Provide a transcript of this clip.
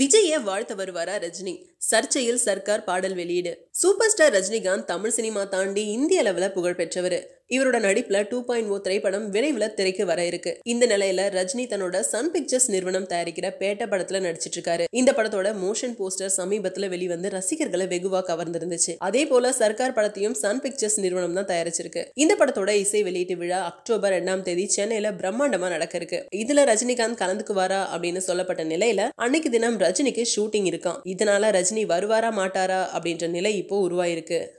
விஜய வாழ்த்த வருவாரா ரஜினி சர்ச்சையில் சர்க்கார் பாடல் வெளியீடு super star Rajinikanth Tamil cinema தாண்டி இந்திய அளவுல புகழ் பெற்றவர் இவரோட நடிப்புல டூ பாயிண்ட் ஓ திரைப்படம் விரைவில் திரைக்கு வர இருக்கு இந்த நிலையில ரஜினி தன்னோட சன் பிக்சர்ஸ் நிறுவனம் தயாரிக்கிற பேட்ட படத்துல நடிச்சிட்டு இருக்காரு இந்த படத்தோட மோஷன் போஸ்டர் சமீபத்துல வெளிவந்து ரசிகர்களை வெகுவா கவர்ந்திருந்துச்சு அதே போல சர்க்கார் படத்தையும் சன் பிக்சர்ஸ் நிறுவனம் தான் தயாரிச்சிருக்கு இந்த படத்தோட இசை வெளியீட்டு விழா அக்டோபர் ரெண்டாம் தேதி சென்னையில பிரம்மாண்டமா நடக்க இருக்கு இதுல ரஜினிகாந்த் கலந்துக்குவாரா அப்படின்னு சொல்லப்பட்ட நிலையில அன்னைக்கு தினம் ரஜினிக்கு ஷூட்டிங் இருக்கான் இதனால ரஜினி வருவாரா மாட்டாரா அப்படின்ற நிலை இப்போ உருவாயிருக்கு